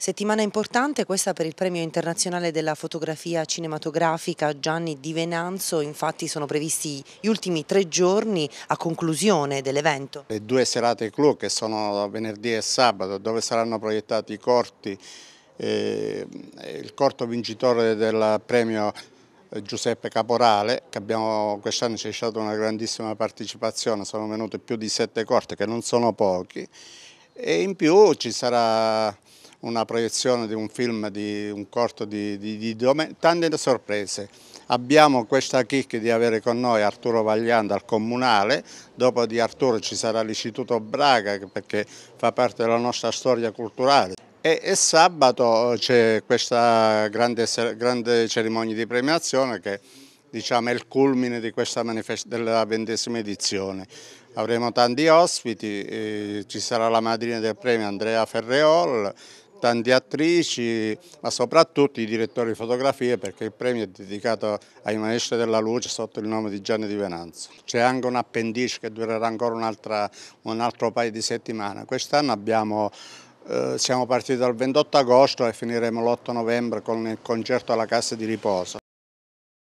Settimana importante questa per il premio internazionale della fotografia cinematografica Gianni Di Venanzo, infatti sono previsti gli ultimi tre giorni a conclusione dell'evento. Le due serate clou che sono venerdì e sabato dove saranno proiettati i corti, eh, il corto vincitore del premio eh, Giuseppe Caporale, che quest'anno c'è stata una grandissima partecipazione, sono venute più di sette corte che non sono pochi e in più ci sarà una proiezione di un film, di un corto di, di, di tante sorprese. Abbiamo questa kick di avere con noi Arturo Vagliando al Comunale, dopo di Arturo ci sarà l'Istituto Braga perché fa parte della nostra storia culturale. E, e sabato eh, c'è questa grande, grande cerimonia di premiazione che diciamo, è il culmine della ventesima edizione. Avremo tanti ospiti, eh, ci sarà la madrina del premio Andrea Ferreol, tante attrici, ma soprattutto i direttori di fotografie perché il premio è dedicato ai maestri della luce sotto il nome di Gianni Di Venanzo. C'è anche un appendice che durerà ancora un, un altro paio di settimane. Quest'anno abbiamo eh, siamo partiti dal 28 agosto e finiremo l'8 novembre con il concerto alla Cassa di Riposo.